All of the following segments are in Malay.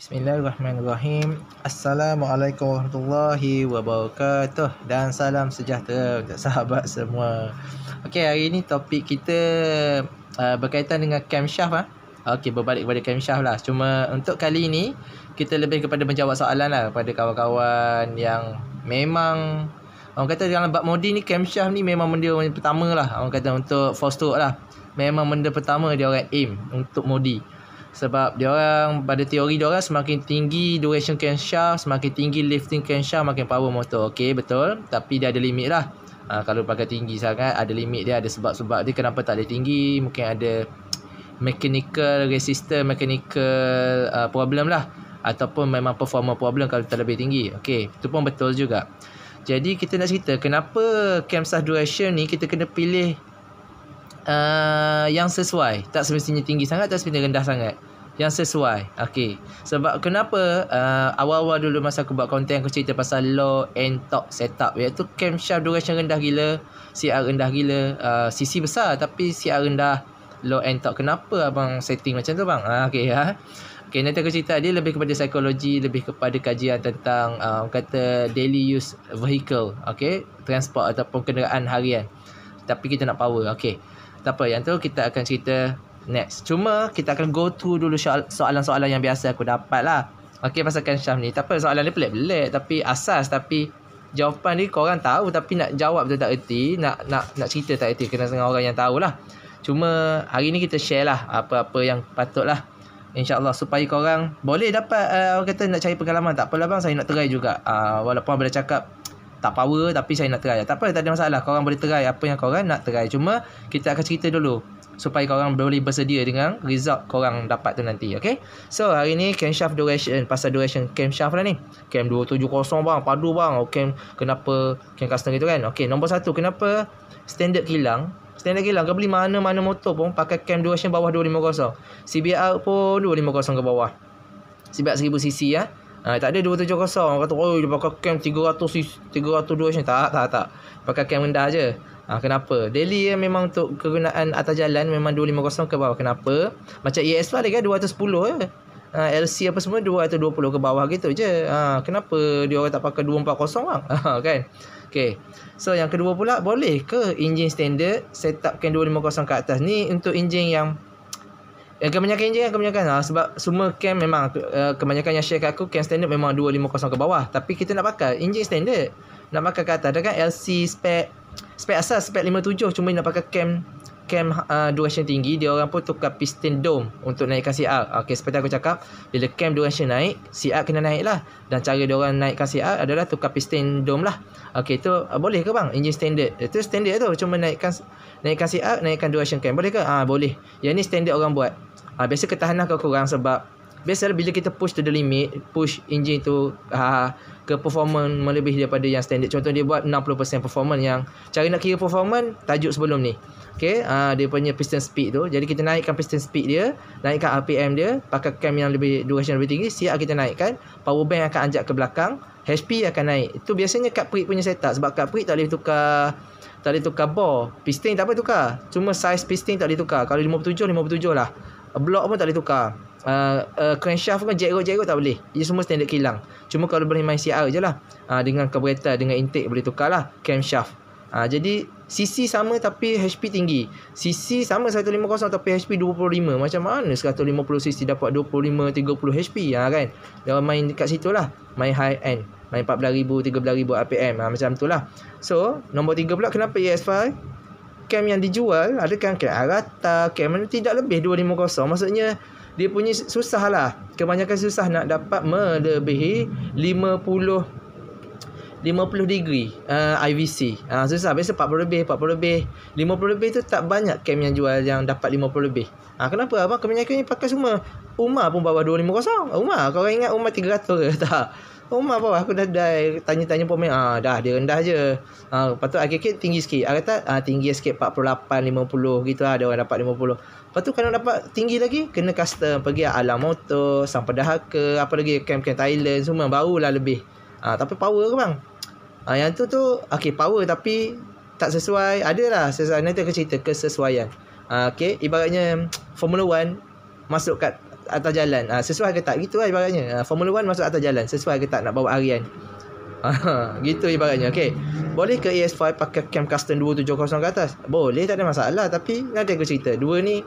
Bismillahirrahmanirrahim. Assalamualaikum warahmatullahi wabarakatuh dan salam sejahtera untuk sahabat semua. Okey, hari ini topik kita uh, berkaitan dengan Kem Syah ah. Okey, berbalik kepada Kem Syah lah. Cuma untuk kali ini kita lebih kepada menjawab soalan lah kepada kawan-kawan yang memang orang kata dalam bab modi ni Kem Syah ni memang benda pertama lah. Orang kata untuk first stroke lah. Memang benda pertama dia orang aim untuk modi sebab dia orang pada teori dia orang semakin tinggi duration crankshaft semakin tinggi lifting crankshaft makin power motor okey betul tapi dia ada limit lah ha, kalau pakai tinggi sangat ada limit dia ada sebab-sebab dia kenapa tak ada tinggi mungkin ada mechanical resistor mechanical uh, problem lah ataupun memang performa problem kalau terlebih tinggi okey itu pun betul juga jadi kita nak cerita kenapa camshaft duration ni kita kena pilih uh, yang sesuai tak semestinya tinggi sangat tak semestinya rendah sangat yang sesuai okay sebab kenapa uh, awal-awal dulu masa aku buat konten aku cerita pasal low and top setup iaitu cam shaft duration rendah gila CR rendah gila uh, ah, CC besar tapi CR rendah low and top kenapa abang setting macam tu bang uh, okey ya uh. Okay, nanti aku cerita dia lebih kepada psikologi, lebih kepada kajian tentang uh, kata daily use vehicle, okay? Transport ataupun kenderaan harian. Tapi kita nak power, okay? Tak apa, yang tu kita akan cerita next. Cuma kita akan go through dulu soalan-soalan yang biasa aku dapat lah. Okay, pasalkan Syam ni. Tak apa, soalan ni pelik-pelik. Tapi asas, tapi jawapan ni korang tahu. Tapi nak jawab betul tak erti. Nak, nak, nak cerita tak erti. Kena dengan orang yang tahu lah. Cuma hari ni kita share lah apa-apa yang patut lah. InsyaAllah supaya korang boleh dapat uh, orang kata nak cari pengalaman. Tak apalah bang, saya nak try juga. Uh, walaupun abang dah cakap tak power tapi saya nak try. Tak apa tak ada masalah. Kau orang boleh try apa yang kau orang nak try. Cuma kita akan cerita dulu supaya kau orang boleh bersedia dengan result kau orang dapat tu nanti, okey? So, hari ni camshaft duration pasal duration camshaft lah ni. Cam 270 bang, padu bang. Okey, oh, kenapa cam custom gitu kan? Okey, nombor satu kenapa standard kilang Standard kilang kau beli mana-mana motor pun pakai cam duration bawah 250. CBR pun 250 ke bawah. CBR 1000 cc ya. Eh? Ha, tak ada 270 Orang kata Oh dia pakai cam 300 302 je Tak tak tak Pakai cam rendah je ha, ah, Kenapa Daily ya, memang untuk Kegunaan atas jalan Memang 250 ke bawah Kenapa Macam ES lah dia kan 210 je ha, LC apa semua 220 ke bawah gitu je ha, Kenapa Dia orang tak pakai 240 bang ha, Kan Okay So yang kedua pula Boleh ke Enjin standard Setupkan 250 ke atas ni Untuk enjin yang yang eh, kebanyakan je yang kebanyakan ha, Sebab semua cam memang uh, Kebanyakan yang share kat aku Cam standard memang 250 ke bawah Tapi kita nak pakai Engine standard Nak pakai kat Ada kan LC spec Spec asal spec 57 Cuma nak pakai cam Kem uh, duration tinggi dia orang pun tukar piston dome untuk naikkan CR. Okey seperti aku cakap bila cam duration naik CR kena naik lah dan cara dia orang naikkan CR adalah tukar piston dome lah. Okey tu uh, boleh ke bang engine standard? Itu standard tu cuma naikkan naikkan CR naikkan duration kem boleh ke? Ah boleh. Yang ni standard orang buat. Ah biasa ketahanan kau kurang sebab Biasalah bila kita push to the limit Push engine tu uh, Ke performance melebihi daripada yang standard Contoh dia buat 60% performance yang Cara nak kira performance Tajuk sebelum ni okay, uh, ah, dia punya piston speed tu. Jadi kita naikkan piston speed dia, naikkan RPM dia, pakai cam yang lebih duration lebih tinggi, siap kita naikkan, power bank akan anjak ke belakang, HP akan naik. Itu biasanya kat perit punya setup sebab kat perit tak boleh tukar tak boleh tukar bore, piston tak boleh tukar. Cuma size piston tak boleh tukar. Kalau 57 57 lah. Block pun tak boleh tukar. Uh, uh, crankshaft pun jack rod jack rod tak boleh Ia semua standard kilang Cuma kalau boleh main CR je lah uh, Dengan carburetor Dengan intake boleh tukar lah Camshaft Ha, jadi CC sama tapi HP tinggi. CC sama 150 tapi HP 25. Macam mana 150 CC dapat 25 30 HP ya ha, kan? Dia main dekat situlah. Main high end. Main 14000 13000 RPM. Ha, macam itulah. So, nombor 3 pula kenapa ES5? Cam yang dijual ada kan cam Arata, cam mana tidak lebih 250. Maksudnya dia punya susah lah. Kebanyakan susah nak dapat melebihi 50 degree uh, IVC uh, ah, Susah Biasa 40 lebih 40 lebih 50 lebih tu tak banyak Cam yang jual Yang dapat 50 lebih uh, Kenapa abang Kebanyakan ni pakai semua Umar pun bawah 250 Umar Kau orang ingat Umar 300 ke tak Umar bawah Aku dah, tanya-tanya pun main. Uh, Dah dia rendah je uh, Lepas tu akhir tinggi sikit Aku kata uh, tinggi sikit 48 50 gitu lah Dia orang dapat 50 Lepas tu kalau dapat tinggi lagi Kena custom Pergi alam motor Sampai dahaka Apa lagi Camp-camp Thailand Semua barulah lebih Ah, ha, tapi power ke bang? Ah yang tu tu okey power tapi tak sesuai. Adalah sesuai nanti aku cerita kesesuaian. Ah okey ibaratnya Formula 1 masuk kat atas jalan. Ah sesuai ke tak? Gitu lah ibaratnya. Ah, Formula 1 masuk atas jalan. Sesuai ke tak nak bawa harian? Ah gitu ibaratnya. Okey. Boleh ke AS5 pakai cam custom 270 ke atas? Boleh tak ada masalah tapi nanti aku cerita. Dua ni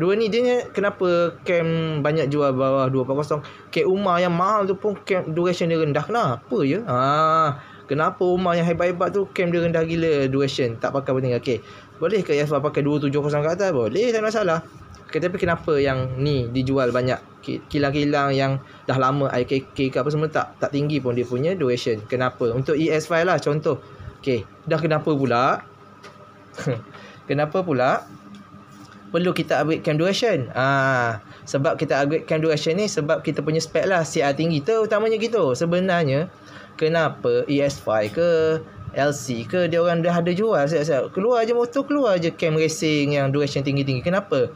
Dua ni dia kenapa cam banyak jual bawah 240 Kek Umar yang mahal tu pun cam duration dia rendah Kenapa ya? ah. Kenapa rumah yang hebat-hebat tu Cam dia rendah gila Duration Tak pakai penting Okay Boleh ke Yasbah pakai 270 ke atas Boleh tak masalah okay, Tapi kenapa yang ni Dijual banyak Kilang-kilang yang Dah lama IKK ke apa semua Tak tak tinggi pun dia punya duration Kenapa Untuk ES5 lah contoh Okay Dah kenapa pula Kenapa pula Perlu kita upgrade cam duration Ah, Sebab kita upgrade cam duration ni Sebab kita punya spek lah CR tinggi Terutamanya gitu Sebenarnya kenapa ES5 ke LC ke dia orang dah ada jual siap -siap. keluar je motor keluar je cam racing yang duration tinggi-tinggi kenapa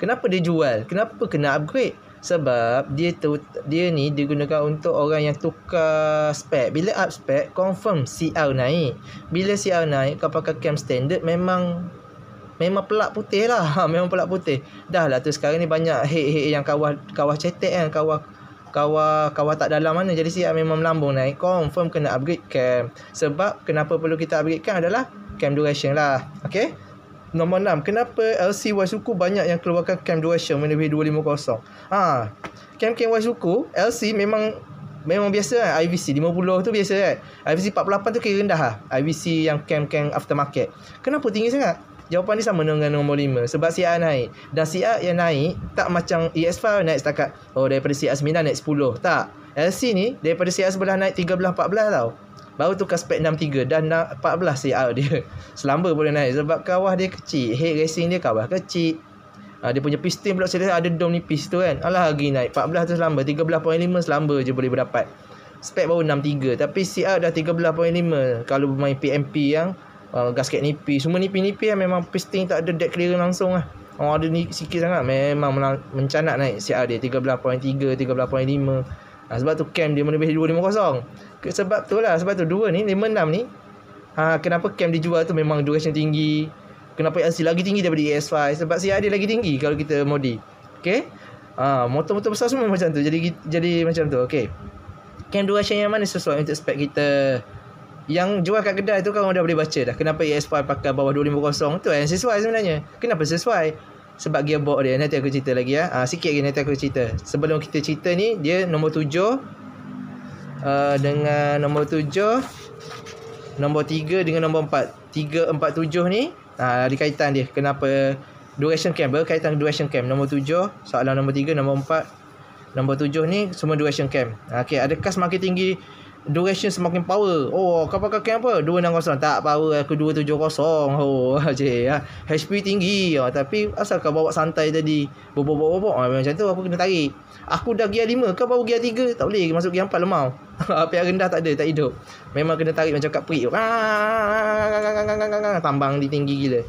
kenapa dia jual kenapa kena upgrade sebab dia tu dia ni digunakan untuk orang yang tukar spek bila up spek confirm CR naik bila CR naik kau pakai cam standard memang Memang pelak putih lah. Ha, memang pelak putih. Dah lah tu sekarang ni banyak hate-hate yang kawah, kawah cetek kan. Kawah kawah kawah tak dalam mana jadi siap memang melambung naik confirm kena upgrade cam sebab kenapa perlu kita upgrade upgradekan adalah cam duration lah okey Nombor 6, kenapa LC Wasuku banyak yang keluarkan cam duration menerbih 250? Ha, cam-cam Wasuku, LC memang memang biasa kan, IVC 50 tu biasa kan. IVC 48 tu kira rendah lah, IVC yang cam-cam aftermarket. Kenapa tinggi sangat? Jawapan ni sama dengan nombor 5 Sebab si A naik Dan si A yang naik Tak macam ES5 naik setakat Oh daripada si A9 naik 10 Tak LC ni Daripada si A sebelah naik 13-14 tau Baru tukar spek 63 Dan 14 si A dia Selamba boleh naik Sebab kawah dia kecil Head racing dia kawah kecil ha, Dia punya piston pula Saya ada dom nipis tu kan Alah lagi naik 14 tu selamba 13.5 selamba je boleh berdapat Spek baru 63 Tapi CR dah 13.5 Kalau bermain PMP yang uh, gasket nipi semua nipi-nipi lah memang piston tak ada dead clearance langsung lah orang ada ni sikit sangat memang men- mencanak naik CR dia 13.3 13.5 ha, sebab tu camp dia lebih 250 sebab tu lah sebab tu dua ni 56 ni ha, kenapa camp dijual tu memang duration tinggi kenapa ASI lagi tinggi daripada ES5 sebab CR dia lagi tinggi kalau kita modi ok ha, motor-motor besar semua macam tu jadi jadi macam tu ok Camp duration yang mana sesuai untuk spek kita yang jual kat kedai tu kau dah boleh baca dah kenapa ES5 pakai bawah 250 tu yang sesuai sebenarnya kenapa sesuai sebab gearbox dia nanti aku cerita lagi ya ha, sikit lagi nanti aku cerita sebelum kita cerita ni dia nombor 7 uh, dengan nombor 7 nombor 3 dengan nombor 4 3 4 ni ha, ada kaitan dia kenapa duration cam berkaitan duration cam nombor 7 soalan nombor 3 nombor 4 nombor 7 ni semua duration cam ha, ah, okay, ada kas makin tinggi duration semakin power. Oh, kapal kaki apa? 260. Tak power aku 270. Oh, ya. HP tinggi. Oh, tapi asal kau bawa santai tadi. Bobo-bobo-bobo. Oh, ah, macam tu aku kena tarik. Aku dah gear 5. Kau baru gear 3. Tak boleh. Masuk gear 4 lemau. Api rendah tak ada. Tak hidup. Memang kena tarik macam kat perik. Tambang di tinggi gila.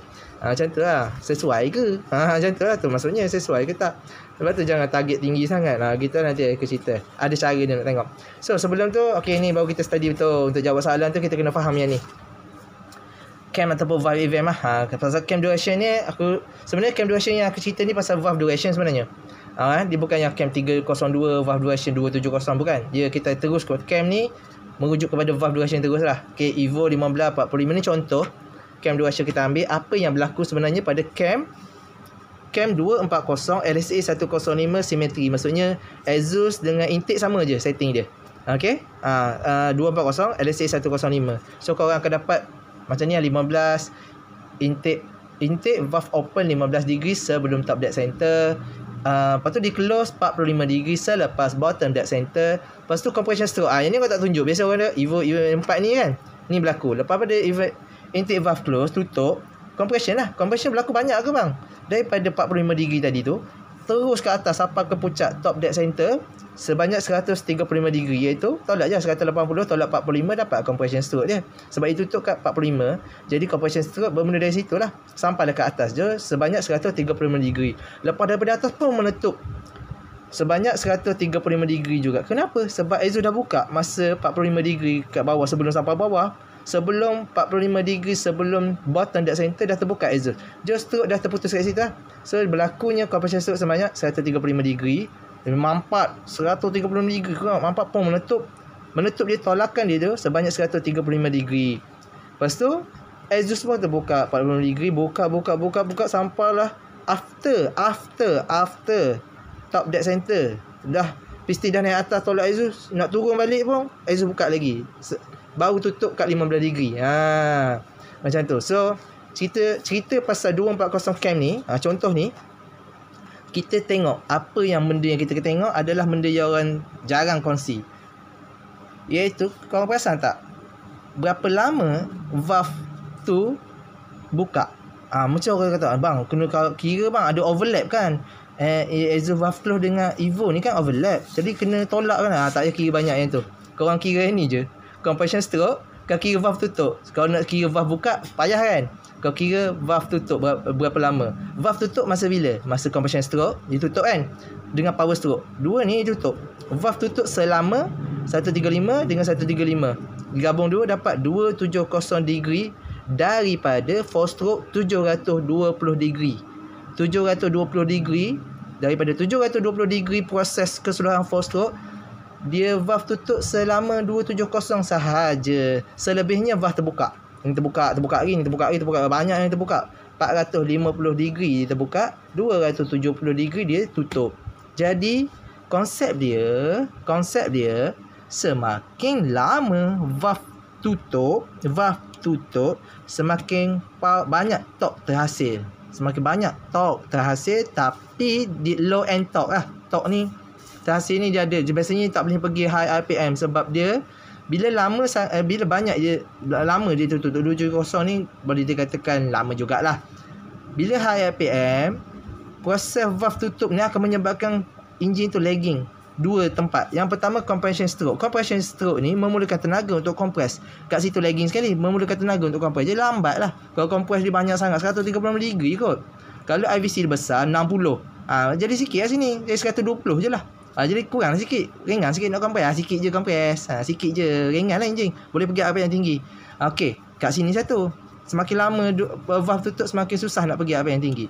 Ha, macam tu lah. Sesuai ke? Ha, macam tu lah tu. Maksudnya sesuai ke tak? Lepas tu jangan target tinggi sangat lah. Kita nanti aku cerita. Ada cara dia nak tengok. So sebelum tu, okay ni baru kita study betul. Untuk jawab soalan tu kita kena faham yang ni. Camp ataupun Vive event lah. Ha, pasal camp duration ni, aku sebenarnya camp duration yang aku cerita ni pasal Vive duration sebenarnya. Ha, eh? dia bukan yang camp 302, Vive duration 270 bukan. Dia kita terus ke camp ni, merujuk kepada Vive duration terus lah. Okay, Evo 15, 45 ni contoh. Camp duration kita ambil, apa yang berlaku sebenarnya pada camp CAM 240 RSA 105 simetri Maksudnya ASUS dengan intake sama je setting dia Okay uh, uh, 240 RSA 105 So korang akan dapat macam ni 15 lah, intake Intake valve open 15 degree sebelum top dead center uh, Lepas tu di close 45 degree selepas bottom dead center Lepas tu compression stroke uh, Yang ni kau tak tunjuk Biasa orang ada Evo, Evo 4 ni kan Ni berlaku Lepas pada event intake valve close tutup compression lah compression berlaku banyak ke bang daripada 45 degree tadi tu terus ke atas sampai ke pucat top dead center sebanyak 135 degree iaitu tolak je 180 tolak 45 dapat compression stroke dia sebab itu tutup kat 45 jadi compression stroke bermula dari situ lah sampai dekat atas je sebanyak 135 degree lepas daripada atas pun meletup sebanyak 135 degree juga kenapa? sebab Ezo dah buka masa 45 degree kat bawah sebelum sampai bawah sebelum 45 degree sebelum bottom dead center dah terbuka axial. Just stroke dah terputus kat situ lah. So berlakunya compression stroke sebanyak 135 degree. Dia mampat 135 degree kurang. Mampat pun menutup. Menutup dia tolakan dia tu sebanyak 135 degree. Lepas tu, axial pun terbuka 45 degree. Buka, buka, buka, buka sampailah after, after, after top dead center. Dah Piston dah naik atas tolak Aizu Nak turun balik pun Aizu buka lagi baru tutup kat 15 degree. Ha. Macam tu. So, cerita cerita pasal 240 cam ni, ha, contoh ni, kita tengok apa yang benda yang kita tengok adalah benda yang orang jarang kongsi. Iaitu, kau perasan tak? Berapa lama valve tu buka? ha, macam orang kata, bang, kena kira bang, ada overlap kan? Eh, Ezo Valve Close dengan Evo ni kan overlap. Jadi kena tolak kan? Ha, tak payah kira banyak yang tu. Korang kira yang ni je compression stroke kau kira valve tutup Kalau nak kira valve buka payah kan kau kira valve tutup berapa, berapa lama valve tutup masa bila masa compression stroke dia tutup kan dengan power stroke dua ni tutup valve tutup selama 135 dengan 135 gabung dua dapat 270 degree daripada 4 stroke 720 degree 720 degree daripada 720 degree proses keseluruhan 4 stroke dia valve tutup selama 270 sahaja. Selebihnya valve terbuka. Ini terbuka, terbuka lagi, terbuka lagi, terbuka. Banyak yang terbuka. 450 degree dia terbuka, 270 degree dia tutup. Jadi, konsep dia, konsep dia, semakin lama valve tutup, valve tutup, semakin banyak tok terhasil. Semakin banyak tok terhasil, tapi di low end tok lah. Tok ni Tahsil ni dia ada. Biasanya tak boleh pergi high RPM sebab dia bila lama eh, bila banyak je, lama dia tutup 270 ni boleh dikatakan lama jugaklah. Bila high RPM proses valve tutup ni akan menyebabkan enjin tu lagging dua tempat. Yang pertama compression stroke. Compression stroke ni memerlukan tenaga untuk kompres. Kat situ lagging sekali. Memerlukan tenaga untuk kompres. Jadi lambat lah. Kalau kompres dia banyak sangat. 130 mg kot. Kalau IVC dia besar 60. Ha, ah, jadi sikit lah sini. Jadi 120 je lah. Ha, jadi kurang sikit. Ringan sikit nak compress. Ha, ah, sikit je compress. Ha, ah, sikit je. Ringan lah enjin. Boleh pergi apa yang tinggi. Ha, Okey. Kat sini satu. Semakin lama valve tutup semakin susah nak pergi apa yang tinggi.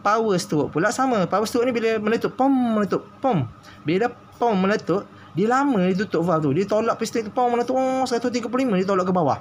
Power stroke pula sama. Power stroke ni bila meletup. Pom meletup. Pom. Bila dah pom meletup. Dia lama dia tutup valve tu. Dia tolak piston tu. Pom meletup. Oh, 135 dia tolak ke bawah.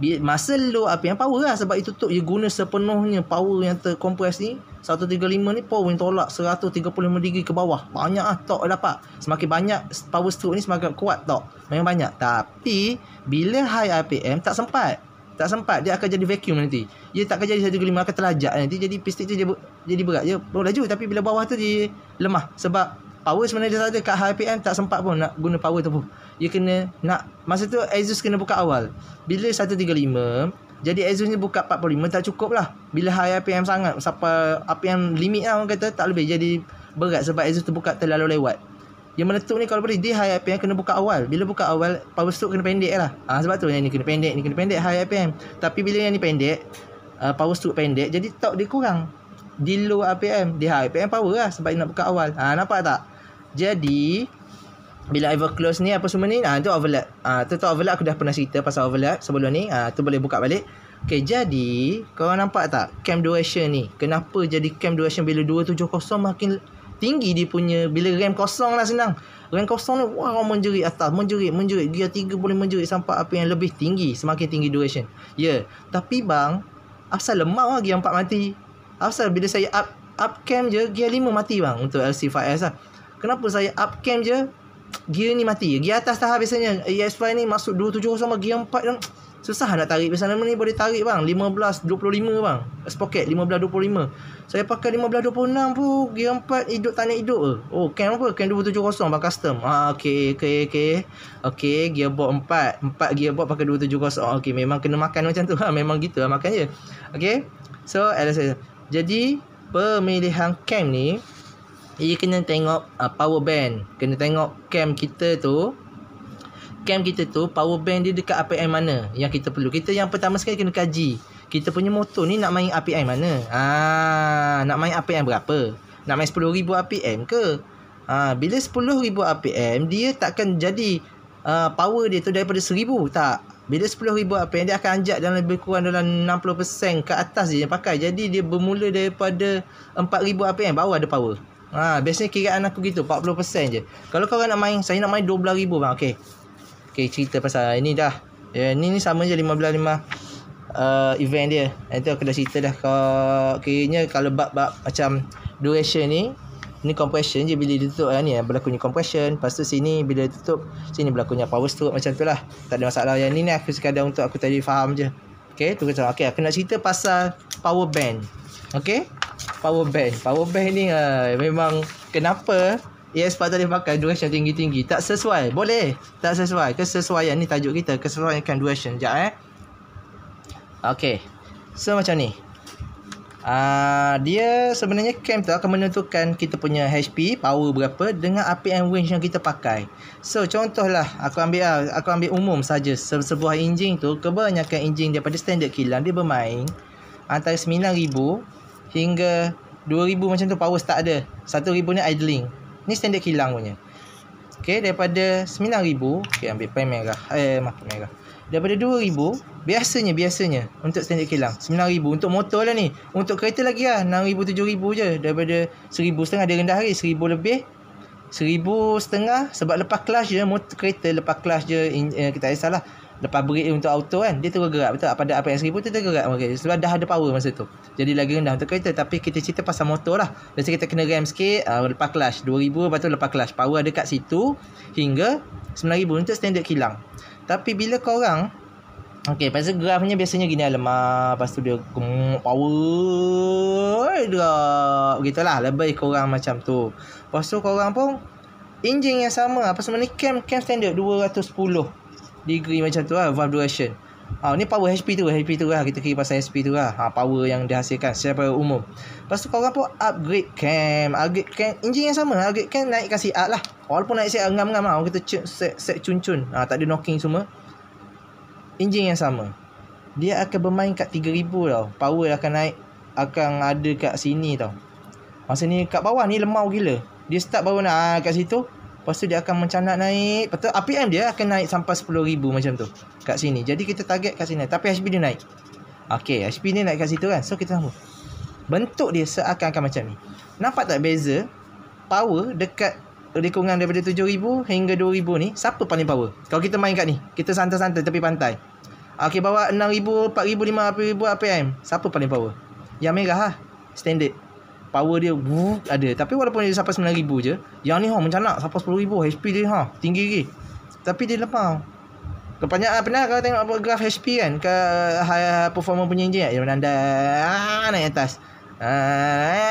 Muscle load apa yang power lah Sebab itu tu dia guna sepenuhnya power yang terkompres ni 135 ni power yang tolak 135 degree ke bawah Banyak lah torque dapat Semakin banyak power stroke ni semakin kuat torque Memang banyak Tapi bila high RPM tak sempat Tak sempat dia akan jadi vacuum nanti Dia tak akan jadi 135 akan terlajak nanti Jadi piston tu jadi berat je Baru laju tapi bila bawah tu dia lemah Sebab power sebenarnya dia tak ada kat high RPM tak sempat pun nak guna power tu pun dia kena nak masa tu Asus kena buka awal bila 135 jadi Asus ni buka 45 tak cukup lah bila high RPM sangat sampai RPM limit lah orang kata tak lebih jadi berat sebab Asus tu buka terlalu lewat yang meletup ni kalau boleh dia high RPM kena buka awal bila buka awal power stroke kena pendek lah ha, sebab tu yang ni kena pendek ni kena pendek high RPM tapi bila yang ni pendek uh, power stroke pendek jadi tak dia kurang di low RPM ah, di high ah, RPM power lah sebab nak buka awal ha, nampak tak jadi bila ever close ni apa semua ni ha, tu overlap ha, tu, tu overlap aku dah pernah cerita pasal overlap sebelum ni ha, tu boleh buka balik Okay, jadi kau nampak tak cam duration ni? Kenapa jadi cam duration bila 270 makin tinggi dia punya bila RAM kosong lah senang. RAM kosong ni wah wow, menjerit atas, menjerit, menjerit. Gear 3 boleh menjerit sampai apa yang lebih tinggi, semakin tinggi duration. Ya, yeah. tapi bang, asal lemah lagi yang 4 mati. Asal bila saya up up cam je gear 5 mati bang untuk LC 5S lah. Kenapa saya up cam je gear ni mati? Gear atas tahap biasanya ES5 ni masuk 270 sama gear 4 dan susah nak tarik biasanya ni boleh tarik bang 15 25 bang. Sprocket 15 25. Saya pakai 15 26 pun gear 4 hidup tak nak hidup ke. Oh cam apa? Cam 270 bang custom. Ah okey okey okey. Okey gearbox 4. 4 gearbox pakai 270. Okey memang kena makan macam tu. Ha memang gitu lah makan je. Okey. So LS jadi pemilihan cam ni ia kena tengok uh, power band, kena tengok cam kita tu. Cam kita tu power band dia dekat RPM mana yang kita perlu. Kita yang pertama sekali kena kaji. Kita punya motor ni nak main RPM mana? Ah, nak main RPM berapa? Nak main 10000 RPM ke? Ah, bila 10000 RPM dia takkan jadi uh, power dia tu daripada 1000 tak. Bila 10,000 apa yang dia akan anjak dalam lebih kurang dalam 60% ke atas dia yang pakai. Jadi dia bermula daripada 4,000 apa yang bawah ada power. Ha, biasanya kiraan aku gitu 40% je. Kalau kau nak main, saya nak main 12,000 bang. Okey. Okey, cerita pasal ini dah. Ya, ini, ini sama je 15,500. Uh, event dia Itu aku dah cerita dah Kau Kiranya kalau bab-bab Macam Duration ni ni compression je bila dia tutup lah ni ah, berlaku ni compression lepas tu sini bila dia tutup sini berlaku ni power stroke macam tu lah tak ada masalah yang ni ni aku sekadar untuk aku tadi faham je ok tu kata ok aku nak cerita pasal power band ok power band power band ni uh, memang kenapa Yes, pada dia pakai duration tinggi-tinggi Tak sesuai Boleh Tak sesuai Kesesuaian ni tajuk kita Kesesuaian kan duration Sekejap eh Okay So macam ni uh, dia sebenarnya camp tu akan menentukan kita punya HP power berapa dengan RPM range yang kita pakai so contohlah aku ambil ah, aku ambil umum saja se sebuah enjin tu kebanyakan enjin daripada standard kilang dia bermain antara 9000 hingga 2000 macam tu power tak ada 1000 ni idling ni standard kilang punya Okay, daripada 9000 okay, ambil pen merah eh mata merah daripada 2000 Biasanya biasanya untuk standard kilang 9000 untuk motor lah ni. Untuk kereta lagi lah 6000 7000 je daripada 1000 setengah dia rendah hari, 1000 lebih. 1000 setengah sebab lepas kelas je motor kereta lepas kelas je in, eh, kita tak salah lepas break untuk auto kan dia terus gerak betul pada apa yang 1000 tu terus gerak okay. sebab dah ada power masa tu jadi lagi rendah untuk kereta tapi kita cerita pasal motor lah biasa kita kena rem sikit uh, lepas clutch 2000 lepas tu lepas clutch power ada kat situ hingga 9000 untuk standard kilang tapi bila korang Okay, pasal tu grafnya biasanya gini lah lemak. Lepas tu dia gemuk power. Drop. Begitulah. Lebih kurang macam tu. Lepas tu korang pun enjin yang sama. Apa semua ni cam, cam standard 210 degree macam tu lah. Valve duration. Ha, ni power HP tu. HP tu lah. Kita kira pasal HP tu lah. Ha, power yang dihasilkan siapa umum. Lepas tu korang pun upgrade cam. Upgrade cam. Enjin yang sama. Upgrade cam naik kasih lah. Walaupun naik set ngam-ngam lah. Kita set, set cun-cun. Ha, tak ada knocking semua. Enjin yang sama Dia akan bermain kat 3000 tau Power akan naik Akan ada kat sini tau Masa ni kat bawah ni lemau gila Dia start baru nak ah, kat situ Lepas tu dia akan mencanak naik Lepas tu RPM ah, dia akan naik sampai 10000 macam tu Kat sini Jadi kita target kat sini Tapi HP dia naik Okay HP dia naik kat situ kan So kita sambung Bentuk dia seakan-akan macam ni Nampak tak beza Power dekat Rekongan daripada 7,000 hingga 2,000 ni Siapa paling power? Kalau kita main kat ni Kita santai-santai tepi pantai Okay bawa 6,000, 4,000, 5,000 RPM Siapa paling power? Yang merah lah Standard Power dia wuh, ada Tapi walaupun dia sampai 9,000 je Yang ni ha macam nak sampai 10,000 HP dia ha Tinggi lagi Tapi dia lemah Kepanjang apa ah, nak kalau tengok graf HP kan ke high ah, ha, ha, performer punya engine eh, dia menanda ah, naik atas.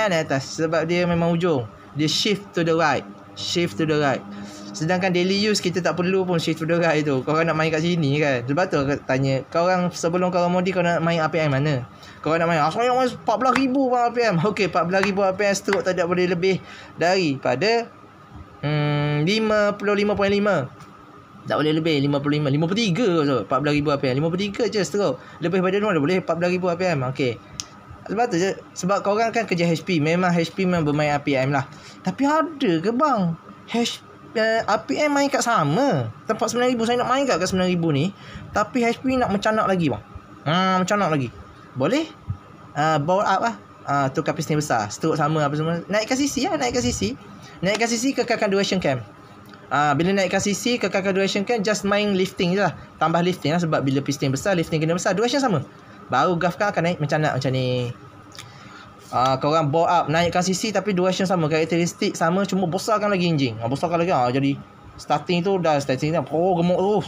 naik atas sebab dia memang hujung. Dia shift to the right shift to the right Sedangkan daily use kita tak perlu pun shift to the right tu Korang nak main kat sini kan Sebab tu aku tanya Korang sebelum korang modi korang nak main RPM mana Korang nak main Asal yang main 14,000 kan RPM Okay 14,000 RPM stroke tak ada boleh lebih Daripada hmm, 55.5 tak boleh lebih 55 53 tu 14,000 RPM 53 je stroke Lebih pada normal Boleh 14,000 RPM Okay sebab tu je Sebab korang kan kerja HP Memang HP memang bermain RPM lah tapi ada ke bang? Hash eh, RPM main kat sama Tempat RM9,000 Saya nak main kat RM9,000 ni Tapi HP nak mencanak lagi bang Haa mencanak lagi Boleh Haa uh, bawa up lah Haa uh, tukar piston besar Stroke sama apa semua Naikkan CC lah Naikkan CC Naikkan CC kekalkan duration cam Haa uh, bila naikkan CC Kekalkan duration cam Just main lifting je lah Tambah lifting lah Sebab bila piston besar Lifting kena besar Duration sama Baru kan akan naik mencanak macam ni Ah, kau orang bow up, naikkan sisi tapi duration sama, karakteristik sama cuma besarkan lagi enjin. Ah, besarkan lagi. Ah, jadi starting tu dah starting dah pro oh, gemuk terus.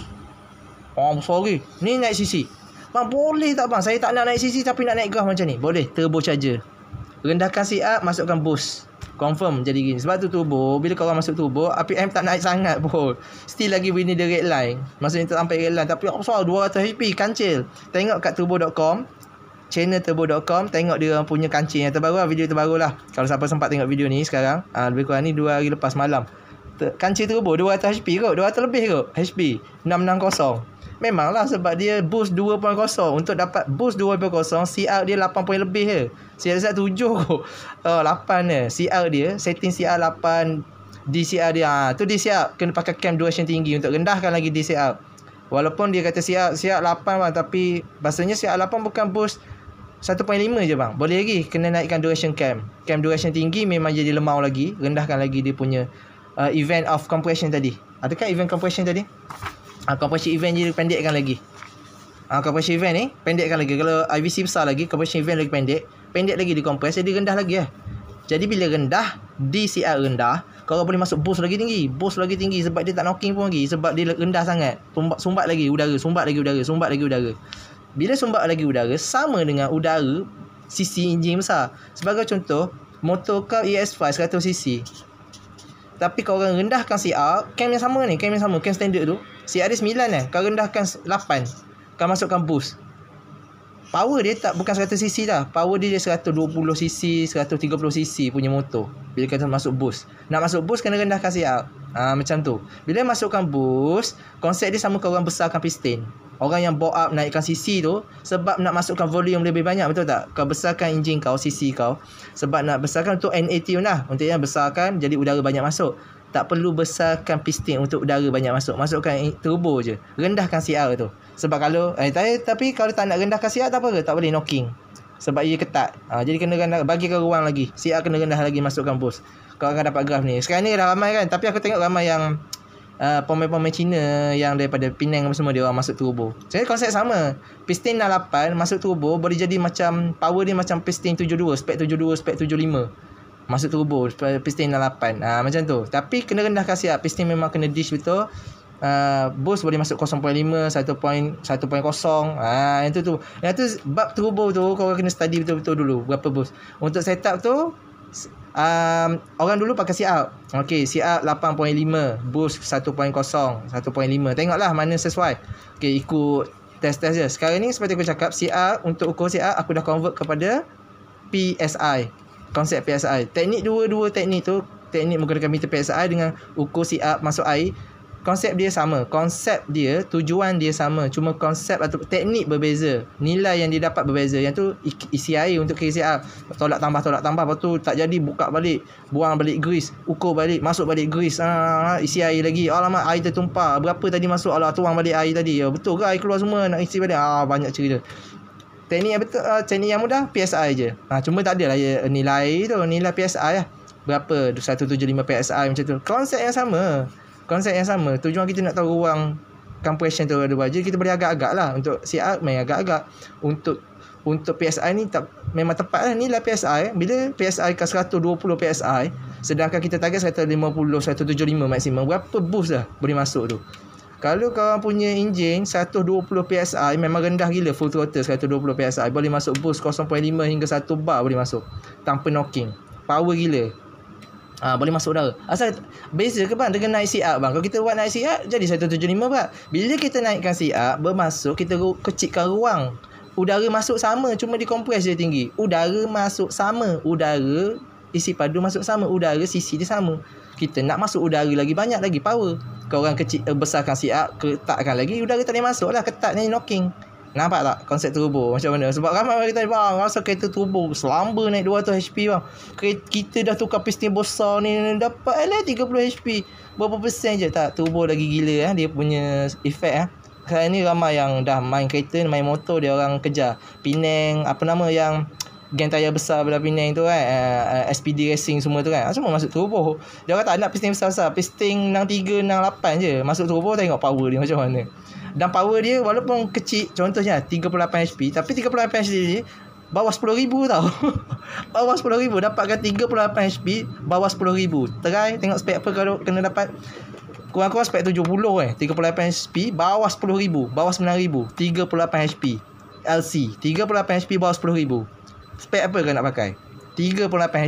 Oh, ah, besar lagi. Ni naik sisi. Bang boleh tak bang? Saya tak nak naik sisi tapi nak naik gas macam ni. Boleh, turbo charger. Rendahkan si up, masukkan boost. Confirm jadi gini. Sebab tu turbo, bila kau orang masuk turbo, RPM tak naik sangat pun. Still lagi within the red line. Maksudnya tak sampai red line. Tapi apa soal 200 HP, kancil. Tengok kat turbo.com, channel channelturbo.com tengok dia orang punya kancing yang terbaru lah video terbaru lah kalau siapa sempat tengok video ni sekarang uh, lebih kurang ni 2 hari lepas malam kancing turbo 200 HP kot 200 lebih kot HP 660 lah sebab dia boost 2.0 untuk dapat boost 2.0 CR dia 8 lebih je CR saya 7 kot uh, 8 je CR dia setting CR 8 DCR dia ha, tu DCR kena pakai cam 2 yang tinggi untuk rendahkan lagi DCR Walaupun dia kata siap siap 8 lah tapi bahasanya siap 8 bukan boost 1.5 je bang Boleh lagi Kena naikkan duration cam Cam duration tinggi Memang jadi lemau lagi Rendahkan lagi dia punya uh, Event of compression tadi kan event compression tadi? Uh, compression event jadi pendekkan lagi uh, Compression event ni Pendekkan lagi Kalau IVC besar lagi Compression event lagi pendek Pendek lagi di compress Jadi rendah lagi eh Jadi bila rendah DCR rendah Kalau boleh masuk boost lagi tinggi Boost lagi tinggi Sebab dia tak knocking pun lagi Sebab dia rendah sangat Sumbat, sumbat lagi Sumbat lagi udara Sumbat lagi udara, sumbat lagi udara. Bila sumbat lagi udara Sama dengan udara sisi enjin besar Sebagai contoh Motor kau ES5 100cc Tapi kau orang rendahkan CR Cam yang sama ni Cam yang sama Cam standard tu CR dia 9 eh Kau rendahkan 8 Kau masukkan boost Power dia tak bukan 100cc dah. Power dia, dia 120cc, 130cc punya motor. Bila kata masuk bus, Nak masuk bus kena rendahkan siap. Ha, macam tu. Bila masukkan bus, konsep dia sama ke orang besarkan piston. Orang yang bow up naikkan cc tu sebab nak masukkan volume lebih banyak betul tak? Kau besarkan enjin kau, cc kau sebab nak besarkan untuk NATU lah. Untuk yang besarkan jadi udara banyak masuk tak perlu besarkan piston untuk udara banyak masuk masukkan turbo je rendahkan CR tu sebab kalau eh, tapi, eh, tapi kalau tak nak rendahkan CR tak apa ke tak boleh knocking sebab ia ketat ha, jadi kena rendah bagi ke ruang lagi CR kena rendah lagi masukkan boost kau akan dapat graf ni sekarang ni dah ramai kan tapi aku tengok ramai yang uh, pemain-pemain Cina yang daripada Penang apa semua dia orang masuk turbo jadi konsep sama piston 68 masuk turbo boleh jadi macam power dia macam piston 72 spek 72 spek 75 masuk turbo piston 68 ah ha, macam tu tapi kena rendahkan siap piston memang kena dish betul uh, ah, boost boleh masuk 0.5 1.1.0 ah ha, yang tu tu yang tu bab turbo tu kau kena study betul-betul dulu berapa boost untuk setup tu um, orang dulu pakai si siap okey siap 8.5 boost 1.0 1.5 tengoklah mana sesuai okay ikut test-test je. Sekarang ni seperti aku cakap si CR untuk ukur si CR aku dah convert kepada PSI konsep PSI. Teknik dua-dua teknik tu, teknik menggunakan meter PSI dengan ukur si siap masuk air, konsep dia sama. Konsep dia, tujuan dia sama. Cuma konsep atau teknik berbeza. Nilai yang dia dapat berbeza. Yang tu isi air untuk si KCR. Tolak tambah, tolak tambah. Lepas tu tak jadi, buka balik. Buang balik grease. Ukur balik, masuk balik grease. Ah, ah, ah isi air lagi. Alamak, air tertumpah. Berapa tadi masuk? alamak tuang balik air tadi. Ya, betul ke air keluar semua? Nak isi balik? Ah, banyak cerita teknik yang betul uh, teknik yang mudah PSI je. Ha cuma tak adalah ya, nilai tu, nilai PSI lah. Berapa 175 PSI macam tu. Konsep yang sama. Konsep yang sama. Tujuan kita nak tahu ruang compression tu ada berapa. kita boleh agak-agak lah untuk CR main agak-agak. Untuk untuk PSI ni tak memang tepat lah. Nilai PSI bila PSI ke 120 PSI sedangkan kita target 150 175 maksimum berapa boost lah boleh masuk tu. Kalau korang punya enjin 120 PSI memang rendah gila full throttle 120 PSI boleh masuk boost 0.5 hingga 1 bar boleh masuk tanpa knocking. Power gila. Ha, boleh masuk udara. Asal beza ke bang dengan naik siap bang? Kalau kita buat naik siap jadi 175 bang. Bila kita naikkan siap bermasuk kita ru- kecilkan ruang. Udara masuk sama cuma di dikompres dia tinggi. Udara masuk sama. Udara isi padu masuk sama. Udara sisi dia sama. Kita nak masuk udara lagi banyak lagi power kau orang kecil uh, besarkan siap ketatkan lagi Udah kita ni masuk lah ketat ni knocking nampak tak konsep turbo macam mana sebab ramai orang kata bang rasa kereta turbo selamba naik 200 HP bang kita dah tukar piston besar ni dapat LA 30 HP berapa persen je tak turbo lagi gila eh dia punya efek eh sekarang ni ramai yang dah main kereta main motor dia orang kejar Penang apa nama yang geng tayar besar Belah Penang tu kan uh, eh, eh, SPD Racing semua tu kan Semua masuk turbo Dia kata nak piston besar-besar Piston 63, 68 je Masuk turbo tengok power dia macam mana Dan power dia walaupun kecil Contohnya 38 HP Tapi 38 HP ni Bawah RM10,000 tau Bawah RM10,000 Dapatkan 38 HP Bawah RM10,000 Try tengok spek apa kalau kena dapat Kurang-kurang spek 70 eh 38 HP Bawah RM10,000 Bawah RM9,000 38 HP LC 38 HP bawah RM10,000 spek apa kau nak pakai 38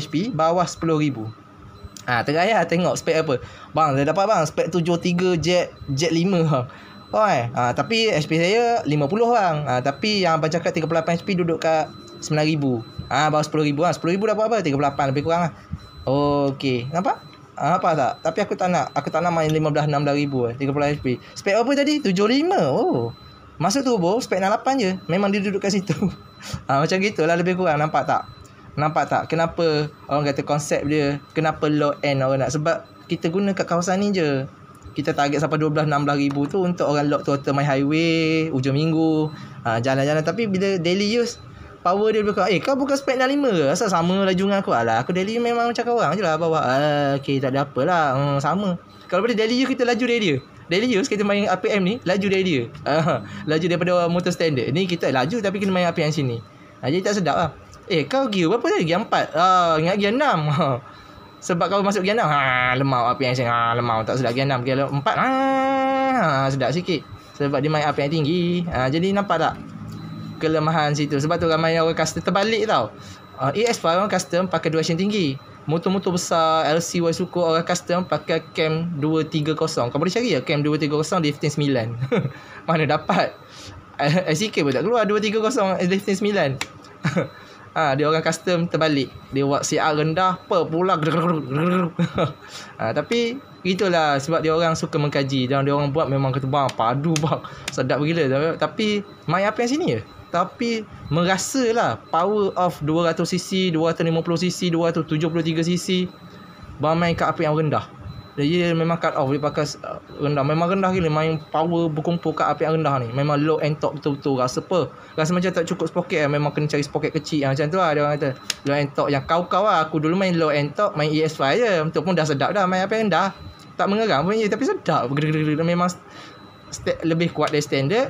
HP bawah 10000 ha, Terayah tengok spek apa Bang dah dapat bang spek 73 jet jet 5 ha. Oh, eh. ha, tapi HP saya 50 bang ha, Tapi yang abang cakap 38 HP duduk kat 9000 ah ha, bawah 10000 ha. 10000 dapat apa 38 lebih kurang lah Okey, nampak? Ha, ah, apa tak? Tapi aku tak nak, aku tak nak main 15 16000 eh, 30 HP. Spek apa tadi? 75. Oh. Masa tu bol spek 68 je Memang dia duduk kat situ ha, Macam gitulah lebih kurang nampak tak Nampak tak kenapa orang kata konsep dia Kenapa low end orang nak Sebab kita guna kat kawasan ni je Kita target sampai 12-16 ribu tu Untuk orang lock to my highway Ujung minggu ha, Jalan-jalan tapi bila daily use Power dia lebih kurang Eh kau bukan spek 65 ke Asal sama laju dengan aku Alah aku daily memang macam kau orang je lah Bawa uh, ah, Okay takde apalah hmm, Sama Kalau boleh daily use kita laju dia dia. Radius kita main APM ni Laju dari dia uh, Laju daripada motor standard Ni kita laju tapi kena main RPM sini uh, Jadi tak sedap lah Eh kau gear berapa tadi? Gear 4 uh, ah, Ingat gear 6 uh, Sebab kau masuk gear 6 ha, Lemau RPM sini ha, Lemau tak sedap gear 6 Gear 4 ha, ha, Sedap sikit Sebab dia main RPM tinggi uh, Jadi nampak tak? Kelemahan situ Sebab tu ramai orang custom terbalik tau uh, ES5 orang custom pakai duration tinggi motor-motor besar LC Y suku orang custom pakai cam 230 kau boleh cari ya cam 230 di 159 mana dapat eh, SK e pun tak keluar 230 eh, di 159 ah ha, dia orang custom terbalik dia buat CR rendah per pula ha, tapi gitulah sebab dia orang suka mengkaji dan dia orang buat memang kata bang padu bang sedap gila tapi mai apa yang sini ya tapi merasa lah power of 200cc, 250cc, 273cc main kat api yang rendah. Jadi memang cut off dia pakai uh, rendah. Memang rendah gila main power berkumpul kat api yang rendah ni. Memang low and top betul-betul rasa apa. Rasa macam tak cukup spoket lah. Memang kena cari spoket kecil yang macam tu lah. Dia orang kata low and top yang kau-kau lah. Aku dulu main low and top main ES5 je. Itu pun dah sedap dah main api yang rendah. Tak mengeram pun je tapi sedap. Memang lebih kuat dari standard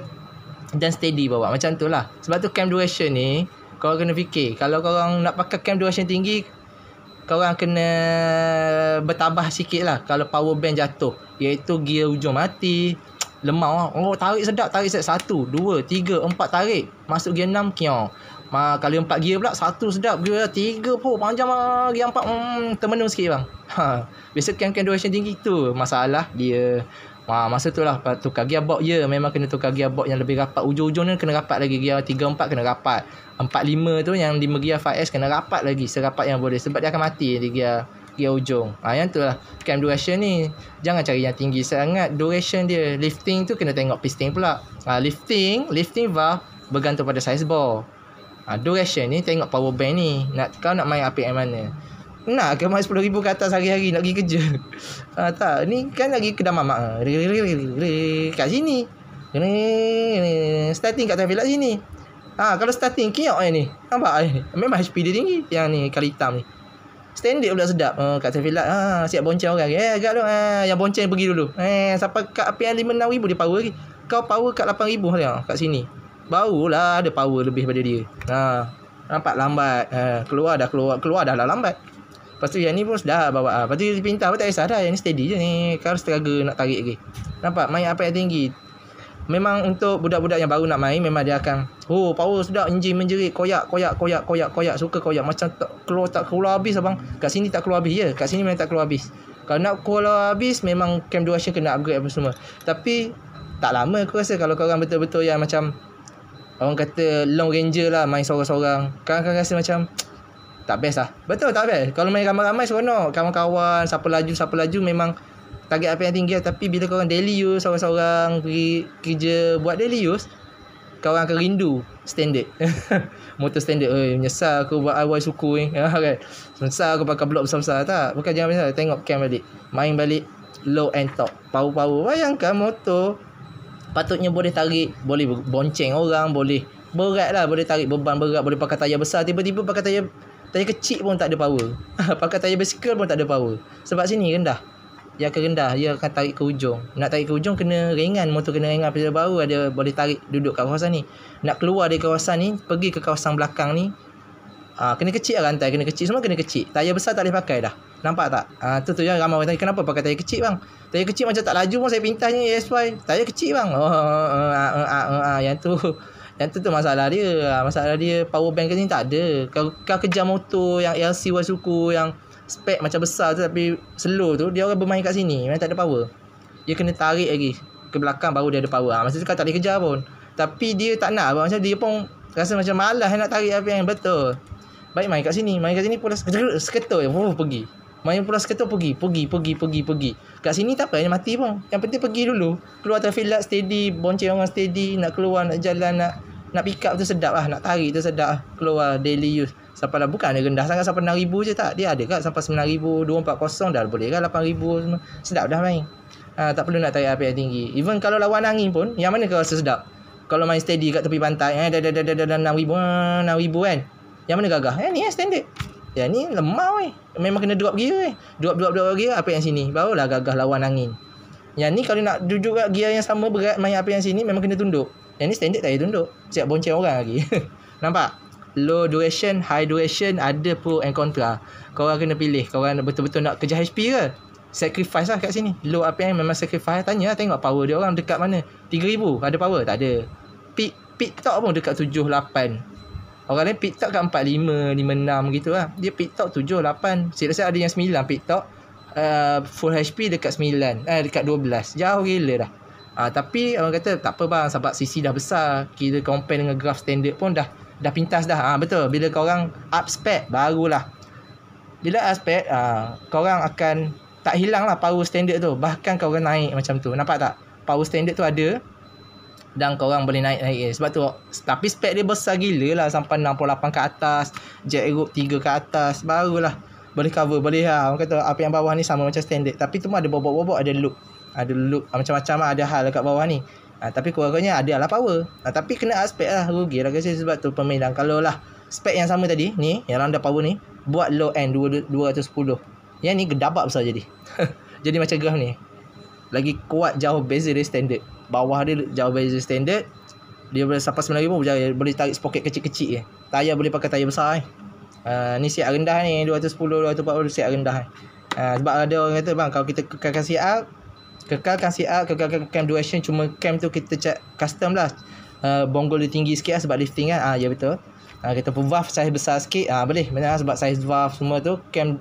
dan steady bawa macam tu lah sebab tu cam duration ni kau kena fikir kalau kau nak pakai cam duration tinggi kau orang kena bertabah sikit lah kalau power bank jatuh iaitu gear hujung mati lemau lah. oh tarik sedap tarik set satu dua tiga empat tarik masuk gear enam kio Ma, kalau empat gear pula satu sedap gear tiga pun panjang lah gear empat hmm, termenung sikit bang ha. biasa cam-cam duration tinggi tu masalah dia Ha, masa tu lah tukar gearbox je yeah, memang kena tukar gearbox yang lebih rapat ujung-ujung ni kena rapat lagi gear 3-4 kena rapat 4-5 tu yang 5 gear 5S kena rapat lagi serapat yang boleh sebab dia akan mati di gear gear ujung ha, yang tu lah cam duration ni jangan cari yang tinggi sangat duration dia lifting tu kena tengok piston pula ha, lifting lifting valve bergantung pada size ball ha, duration ni tengok power bank ni nak, kau nak main apa RPM mana nak ke mak RM10,000 ke atas hari-hari nak pergi kerja ha, Tak, ni kan lagi kedai mamak Kat sini Starting kat Tuan sini Ah ha, kalau starting kiok eh ni. Nampak eh. Memang HP dia tinggi yang ni kali hitam ni. Standard pula sedap. Uh, kat Sevilla ah ha, siap bonceng orang. Eh agak lu ah eh, ha, yang bonceng pergi dulu. Eh siapa kat api yang 5 6000 dia power lagi. Kau power kat 8000 dia kat sini. Barulah ada power lebih pada dia. Ha nampak lambat. Ha, keluar dah keluar keluar dah lah lambat. Lepas tu yang ni pun sudah bawa ah. Lepas tu dia pintar pun tak kisah dah. Yang ni steady je ni. Kau struggle nak tarik lagi. Nampak main apa yang tinggi. Memang untuk budak-budak yang baru nak main memang dia akan oh power sudah enjin menjerit koyak koyak koyak koyak koyak suka koyak macam tak keluar tak keluar habis abang. Kat sini tak keluar habis ya. Kat sini memang tak keluar habis. Kalau nak keluar habis memang camp cam duration kena upgrade apa semua. Tapi tak lama aku rasa kalau kau orang betul-betul yang macam orang kata long ranger lah main seorang-seorang. Kau akan rasa macam tak best lah Betul tak best Kalau main ramai-ramai seronok Kawan-kawan Siapa laju Siapa laju memang Target apa yang tinggi lah. Tapi bila korang daily use Seorang-seorang Pergi kerja Buat daily use Korang akan rindu Standard Motor standard Oi, Menyesal aku buat IY suku ni eh. Ah, okay. Menyesal aku pakai blok besar-besar Tak Bukan jangan menyesal Tengok cam balik Main balik Low and top Power-power Bayangkan motor Patutnya boleh tarik Boleh bonceng orang Boleh Berat lah Boleh tarik beban berat Boleh pakai tayar besar Tiba-tiba pakai tayar Tayar kecil pun tak ada power Pakai tayar basikal pun tak ada power Sebab sini rendah Dia akan rendah Dia akan tarik ke ujung Nak tarik ke ujung Kena ringan Motor kena ringan Pada baru ada Boleh tarik duduk kat kawasan ni Nak keluar dari kawasan ni Pergi ke kawasan belakang ni ha, Kena kecil lah rantai Kena kecil Semua kena kecil Tayar besar tak boleh pakai dah Nampak tak? Ha, tu tu yang ramai orang tanya Kenapa pakai tayar kecil bang? Tayar kecil macam tak laju pun Saya pintas ni ESY Tayar kecil bang oh, uh, uh, uh, uh, uh, uh, uh, Yang tu yang tu tu masalah dia ah, Masalah dia power bank kat sini tak ada Kau, kau kejar motor yang LC Y suku Yang spek macam besar tu tapi slow tu Dia orang bermain kat sini Memang tak ada power Dia kena tarik lagi ke belakang baru dia ada power ha, Masa tu kau tak boleh kejar pun Tapi dia tak nak Macam dia pun rasa macam malas nak tarik apa yang betul Baik main kat sini Main kat sini pun seketul je Pergi Main pulang sekitar pergi Pergi pergi pergi pergi Kat sini tak apa yang mati pun Yang penting pergi dulu Keluar traffic light steady Bonceng orang steady Nak keluar nak jalan Nak nak pick up tu sedap lah Nak tarik tu sedap lah Keluar daily use Sampai lah bukan rendah sangat Sampai 6,000 je tak Dia ada kat sampai 9,000 240 dah boleh kan 8,000 semua Sedap dah main ha, Tak perlu nak tarik api yang tinggi Even kalau lawan angin pun Yang mana kau rasa sedap Kalau main steady kat tepi pantai eh, Dah dah dah dah dah 6,000 6,000 ah, kan Yang mana gagah Eh ni eh standard yang ni lemah weh. Memang kena drop gear weh. Drop, drop, drop gear. Apa yang sini? Barulah gagah lawan angin. Yang ni kalau nak duduk kat gear yang sama berat main apa yang sini, memang kena tunduk. Yang ni standard tak payah tunduk. Siap bonceng orang lagi. Nampak? Low duration, high duration, ada pro and contra. Korang kena pilih. kau Korang betul-betul nak kejar HP ke? Sacrifice lah kat sini. Low apa yang memang sacrifice. Tanya lah tengok power dia orang dekat mana. 3000 ada power? Tak ada. Pit pit tak pun dekat 7, 8. Orang lain pit top kat 4, 5, 5, gitu lah Dia pit top 7, 8 Saya rasa ada yang 9 pit top uh, Full HP dekat 9 Eh dekat 12 Jauh gila dah uh, Tapi orang kata tak apa bang Sebab CC dah besar Kira compare dengan graph standard pun dah Dah pintas dah uh, Betul Bila kau orang up spec Barulah Bila up spec uh, ah, orang akan Tak hilang lah power standard tu Bahkan kau korang naik macam tu Nampak tak Power standard tu ada dan korang boleh naik naik eh. sebab tu tapi spek dia besar gila lah sampai 68 ke atas jet group 3 ke atas barulah boleh cover boleh lah orang kata apa yang bawah ni sama macam standard tapi tu ada bobok-bobok ada loop ada loop ah, macam-macam lah ada hal kat bawah ni ha, tapi kurang-kurangnya ada lah power ha, tapi kena aspek lah rugi lah kasi sebab tu pemain kalau lah spek yang sama tadi ni yang round power ni buat low end 210 yang ni gedabak besar jadi jadi macam graph ni lagi kuat jauh beza dari standard bawah dia jauh beza standard dia boleh sampai sembilan pun boleh, boleh tarik sepoket kecil-kecil je tayar boleh pakai tayar besar eh. uh, ni siap rendah ni 210 240 siap rendah eh. uh, sebab ada orang kata bang kalau kita kekalkan siap kekalkan siap kekalkan cam duration cuma cam tu kita cat custom lah uh, bonggol dia tinggi sikit lah sebab lifting kan uh, ya betul uh, kita pun valve saiz besar sikit uh, boleh benar lah sebab saiz valve semua tu cam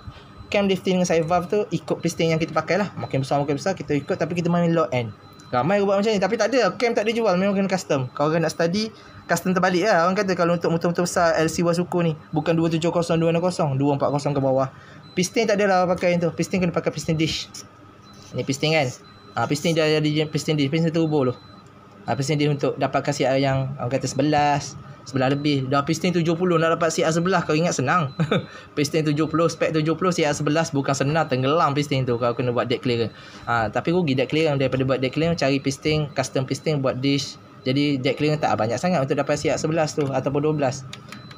cam lifting dengan saiz valve tu ikut piston yang kita pakai lah makin besar makin besar kita ikut tapi kita main low end Ramai orang buat macam ni Tapi tak ada Cam tak ada jual Memang kena custom Kalau orang nak study Custom terbalik lah Orang kata kalau untuk motor-motor besar LC Wasuko ni Bukan 270-260 240 ke bawah Pistin tak ada lah. pakai yang tu Piston kena pakai piston dish Ni piston kan ha, ah, Piston dia ada piston dish Pistin turbo tu ha, ah, Piston dish untuk dapat kasih yang Orang kata sebelas. Sebelah lebih Dah piston 70 Nak dapat siat sebelah Kau ingat senang Piston 70 Spek 70 Siat sebelah Bukan senang Tenggelam piston tu Kau kena buat deck clear. ha, Tapi rugi deck clearance Daripada buat deck clear, Cari piston Custom piston Buat dish Jadi deck clear Tak banyak sangat Untuk dapat siat sebelah tu Ataupun 12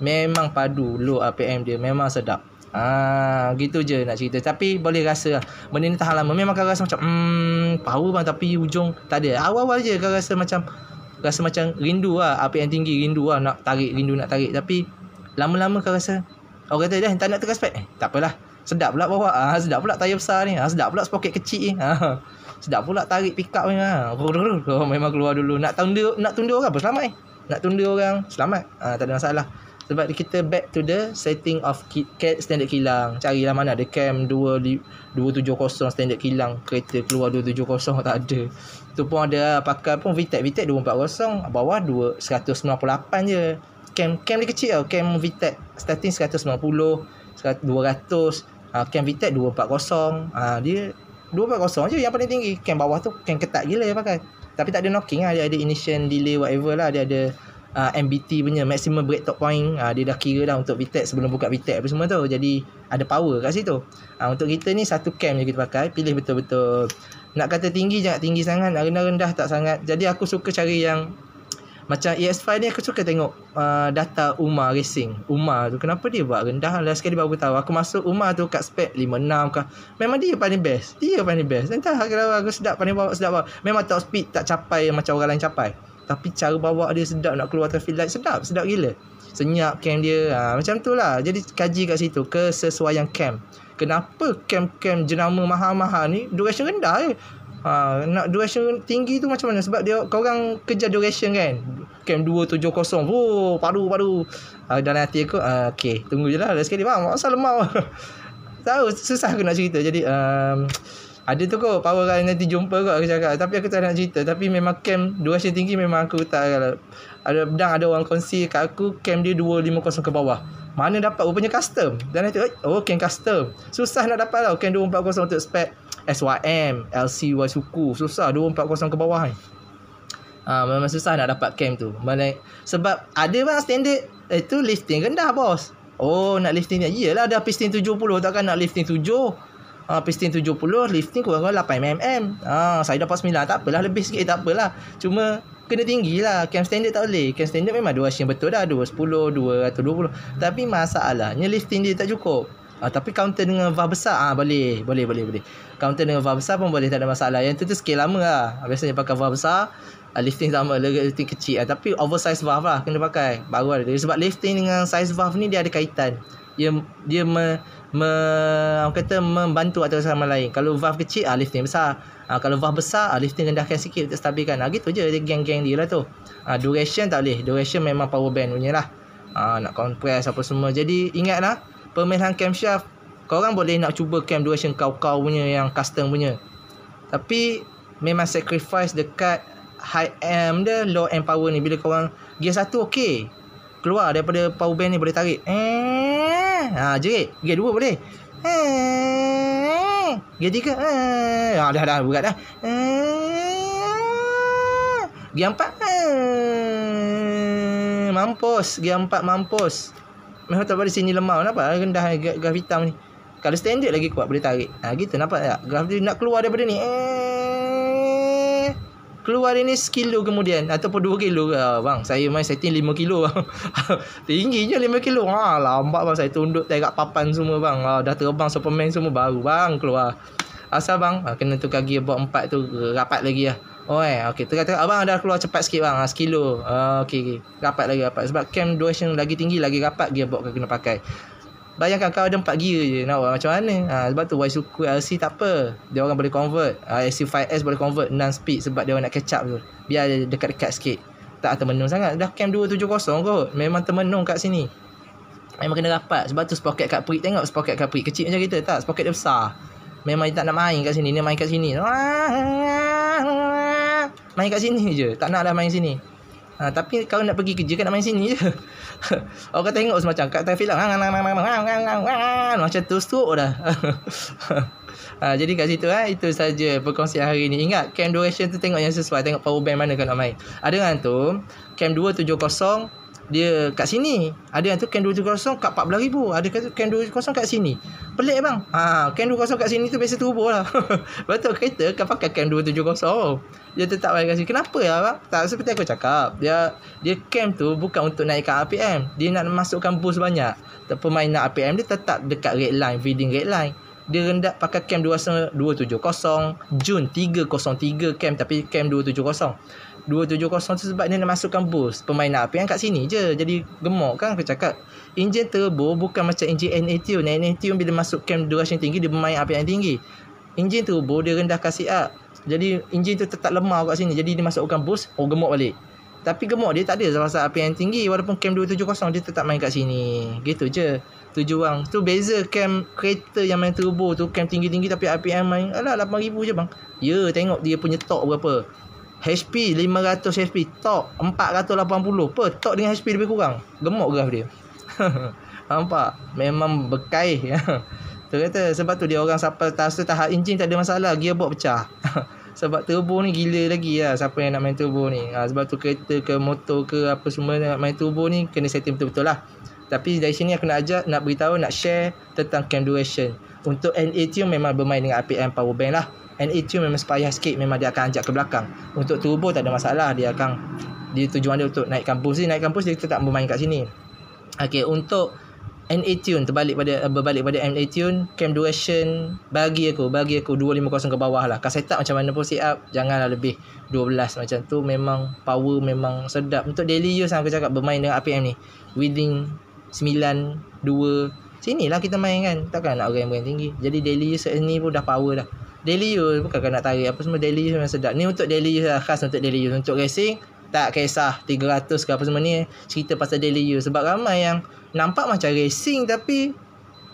Memang padu Low APM dia Memang sedap Ah, ha, gitu je nak cerita. Tapi boleh rasa lah. Benda ni tahan lama. Memang kau rasa macam, hmm, power bang. Tapi ujung tak ada. Awal-awal je kau rasa macam, rasa macam rindu lah api yang tinggi rindu lah nak tarik rindu nak tarik tapi lama-lama kau rasa orang kata dah tak nak tukar spek eh, tak apalah sedap pula bawa ah ha, sedap pula tayar besar ni ha, sedap pula sepoket kecil ni ha, sedap pula tarik pick up memang ah, ha. memang keluar dulu nak tunda nak tunda orang apa selamat eh. nak tunda orang selamat ha, tak ada masalah sebab kita back to the setting of cat standard kilang carilah mana ada cam 2 270 standard kilang kereta keluar 270 tak ada Tu pun ada lah, pakai pun VTEC VTEC 240 Bawah 198 je Cam, cam dia kecil tau Cam VTEC Starting 190 200 uh, Cam VTEC 240 uh, Dia 240 je yang paling tinggi Cam bawah tu Cam ketat gila dia pakai Tapi tak ada knocking lah Dia ada ignition delay whatever lah Dia ada uh, ah, MBT punya Maximum break top point uh, Dia dah kira dah untuk VTEC Sebelum buka VTEC apa semua tu Jadi ada power kat situ uh, Untuk kita ni satu cam je kita pakai Pilih betul-betul nak kata tinggi jangan tinggi sangat Rendah-rendah tak sangat Jadi aku suka cari yang Macam ES5 ni aku suka tengok uh, Data Umar Racing Umar tu kenapa dia buat rendah Last sekali baru tahu Aku masuk Umar tu kat spek 5.6 kah Memang dia paling best Dia paling best Entah kalau aku sedap paling bawa sedap bawa Memang top speed tak capai macam orang lain capai Tapi cara bawa dia sedap nak keluar traffic light Sedap, sedap gila Senyap cam dia ha, Macam tu lah Jadi kaji kat situ Kesesuaian cam kenapa camp camp jenama mahal-mahal ni duration rendah je. Eh? Ha, nak duration tinggi tu macam mana? Sebab dia korang kejar duration kan? Kem 270. Oh, paru-paru. Ha, ah, dan hati aku, uh, ah, okay, tunggu je lah. lepas sekali, faham? Masa lemah. Tahu, susah aku nak cerita. Jadi, um, ada tu kot, power kali nanti jumpa kot aku cakap. Tapi aku tak nak cerita. Tapi memang kem duration tinggi memang aku tak. Lah. Ada, dan ada orang kongsi kat aku, camp dia 250 ke bawah. Mana dapat rupanya custom Dan itu Oh can custom Susah nak dapat tau Can 240 untuk spec SYM LCY suku Susah 240 ke bawah ni, Ha, memang susah nak dapat cam tu Malik, Sebab ada bang standard Itu eh, lifting rendah bos Oh nak lifting ni Yelah ada piston 70 Takkan nak lifting 7 ha, ah, Piston 70 Lifting kurang-kurang 8mm ha, ah, Saya dapat 9 Tak apalah lebih sikit Tak apalah Cuma kena tinggi lah cam standard tak boleh cam standard memang dua yang betul dah dua sepuluh dua atau dua puluh tapi masalahnya lifting dia tak cukup ha, tapi counter dengan var besar ah ha, boleh boleh boleh boleh counter dengan var besar pun boleh tak ada masalah yang tu tu scale lama lah ah, biasanya pakai var besar ah, lifting sama lifting kecil lah. tapi oversize valve lah kena pakai baru ada sebab lifting dengan size valve ni dia ada kaitan dia dia me, me, kata membantu atau sama lain. Kalau vaf kecil, ah, ni besar. Ah, kalau vaf besar, ah, ni rendahkan sikit untuk stabilkan. Ah, gitu je geng-geng dia lah tu. Ah, duration tak boleh. Duration memang power band punya lah. Ah, nak compress apa semua. Jadi ingatlah, pemilihan camshaft, orang boleh nak cuba cam duration kau-kau punya yang custom punya. Tapi memang sacrifice dekat high M dia, low M power ni. Bila kau orang gear satu okey, keluar daripada power bank ni boleh tarik. Eh, ha jerit. Gear 2 boleh. Eh, gear 3. Eh, ha, dah dah berat dah. Eh, gear 4. Eh, mampus, gear 4 mampus. Memang tak boleh sini lemah kenapa? Rendah gas hitam ni. Kalau standard lagi kuat boleh tarik. Ha gitu nampak tak? Graf dia nak keluar daripada ni. Eh, keluar ini sekilo kemudian ataupun dua kilo uh, bang saya main setting lima kilo bang tingginya lima kilo ha, lambat bang saya tunduk tegak papan semua bang ha, dah terbang superman semua baru bang keluar asal bang ha, kena tukar gear buat empat tu rapat lagi lah Oi, oh, eh. okey. Tengah tengah abang dah keluar cepat sikit bang. Ha, sekilo. Uh, okey, okey. Rapat lagi rapat sebab cam duration lagi tinggi lagi rapat gearbox kena pakai. Bayangkan kau ada empat gear je Nak buat macam mana ha, Sebab tu Y2Q LC tak apa Dia orang boleh convert ha, SC5S boleh convert Non speed Sebab dia orang nak catch up tu Biar dekat-dekat sikit Tak termenung sangat Dah cam 270 kot Memang termenung kat sini Memang kena rapat Sebab tu sprocket kat perik Tengok sprocket kat perik Kecil macam kita tak Sprocket dia besar Memang dia tak nak main kat sini Dia main kat sini Main kat sini je Tak nak lah main sini Ha, tapi kau nak pergi kerja kan nak main sini je. Orang tengok semacam kat tengah filem. Macam tu stroke dah. ha, jadi kat situ eh, itu saja perkongsian hari ni. Ingat cam duration tu tengok yang sesuai. Tengok power bank mana kau nak main. Ada dengan tu, cam 270 dia kat sini ada yang tu kan kosong kat ribu ada kan kosong kat sini pelik bang ha kan kosong kat sini tu biasa turbo lah betul kereta kan pakai kan 270 dia tetap bagi kasi kenapa ya bang tak seperti aku cakap dia dia camp tu bukan untuk naikkan RPM dia nak masukkan boost banyak tapi pemain nak RPM dia tetap dekat red line feeding red line dia rendah pakai cam 270 Jun 303 cam tapi cam 270 270 tu sebab dia nak masukkan boost pemain apa yang kat sini je jadi gemuk kan aku cakap enjin turbo bukan macam enjin NA tune bila masuk camp masukkan duration tinggi dia bermain apa yang tinggi enjin turbo dia rendah kasih up jadi enjin tu tetap lemah kat sini jadi dia masukkan boost oh gemuk balik tapi gemuk dia tak ada pasal apa yang tinggi walaupun cam 270 dia tetap main kat sini gitu je tujuan tu beza cam kereta yang main turbo tu cam tinggi-tinggi tapi RPM main alah 8000 je bang ya tengok dia punya top berapa HP 500 HP Top 480 Apa top dengan HP lebih kurang Gemuk graf dia Nampak Memang bekai Tu ya. kata Sebab tu dia orang Sampai tas tu tahap enjin Tak ada masalah Gearbox pecah Sebab turbo ni gila lagi lah Siapa yang nak main turbo ni ha, Sebab tu kereta ke motor ke Apa semua nak main turbo ni Kena setting betul-betul lah Tapi dari sini aku nak ajak Nak beritahu Nak share Tentang cam duration Untuk NA tune memang bermain dengan RPM power bank lah NA tune memang sepayah sikit memang dia akan ajak ke belakang untuk turbo tak ada masalah dia akan dia tujuan dia untuk naik kampus ni naik kampus dia kita tak bermain kat sini okay untuk NA tune terbalik pada berbalik pada NA tune cam duration bagi aku bagi aku 250 ke bawah lah kasih tak macam mana pun siap janganlah lebih 12 macam tu memang power memang sedap untuk daily use lah, aku cakap bermain dengan APM ni within 9 2 lah kita main kan Takkan nak orang yang tinggi Jadi daily use ni pun dah power dah daily use bukan kena tarik apa semua daily use memang sedap ni untuk daily use lah, khas untuk daily use untuk racing tak kisah 300 ke apa semua ni cerita pasal daily use sebab ramai yang nampak macam racing tapi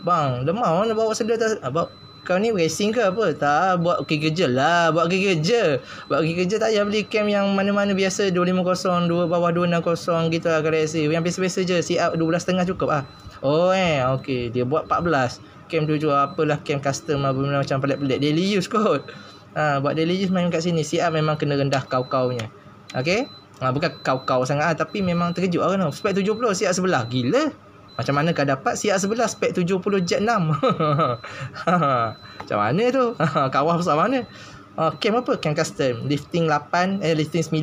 bang demam mana bawa sedia tak apa kau ni racing ke apa tak buat pergi kerja lah buat pergi kerja buat pergi kerja tak payah beli cam yang mana-mana biasa 250 dua bawah 260 gitu lah kalau yang biasa-biasa je siap 12.5 cukup ah Oh eh okey dia buat 14 cam dia jual apalah cam custom apa benda macam pelik-pelik daily use kot ha, buat daily use main kat sini siap memang kena rendah kau-kau punya okay? ha, bukan kau-kau sangat ha, tapi memang terkejut orang tau spek 70 siap sebelah gila macam mana kau dapat siap sebelah spek 70 jet 6 ha, macam mana tu ha, kawah besar mana ha, cam apa cam custom lifting 8 eh lifting 9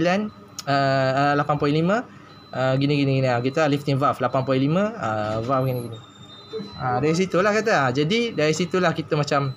uh, uh, 8.5 uh, gini gini gini kita lifting valve 8.5 uh, valve gini gini Ha, dari situlah kata. Ha, jadi dari situlah kita macam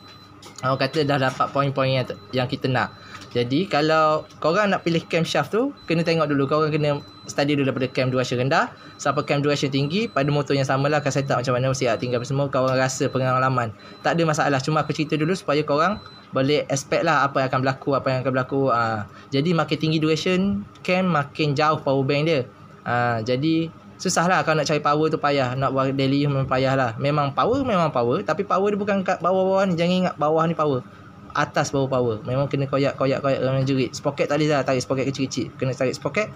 orang kata dah dapat poin-poin yang, yang kita nak. Jadi kalau korang nak pilih camp shaft tu kena tengok dulu korang kena study dulu daripada camp 2 asyik rendah sampai camp 2 asyik tinggi pada motor yang lah akan saya tak macam mana mesti ya, tinggal semua korang rasa pengalaman. Tak ada masalah cuma aku cerita dulu supaya korang boleh expect lah apa yang akan berlaku apa yang akan berlaku ha, jadi makin tinggi duration camp makin jauh power dia ha, jadi susah lah kalau nak cari power tu payah nak buat daily memang payah lah memang power memang power tapi power dia bukan kat bawah-bawah ni jangan ingat bawah ni power atas bawah power memang kena koyak-koyak-koyak dalam jerit spoket tak lah tarik spoket kecil-kecil kena tarik spoket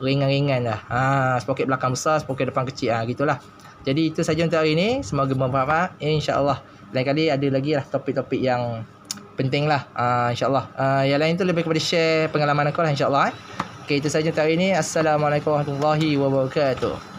ringan-ringan lah ha, spoket belakang besar spoket depan kecil ha, gitulah jadi itu sahaja untuk hari ni semoga bermanfaat insyaAllah lain kali ada lagi lah topik-topik yang penting lah uh, insyaAllah uh, yang lain tu lebih kepada share pengalaman aku lah insyaAllah eh. Okay, itu sahaja untuk hari ini. Assalamualaikum warahmatullahi wabarakatuh.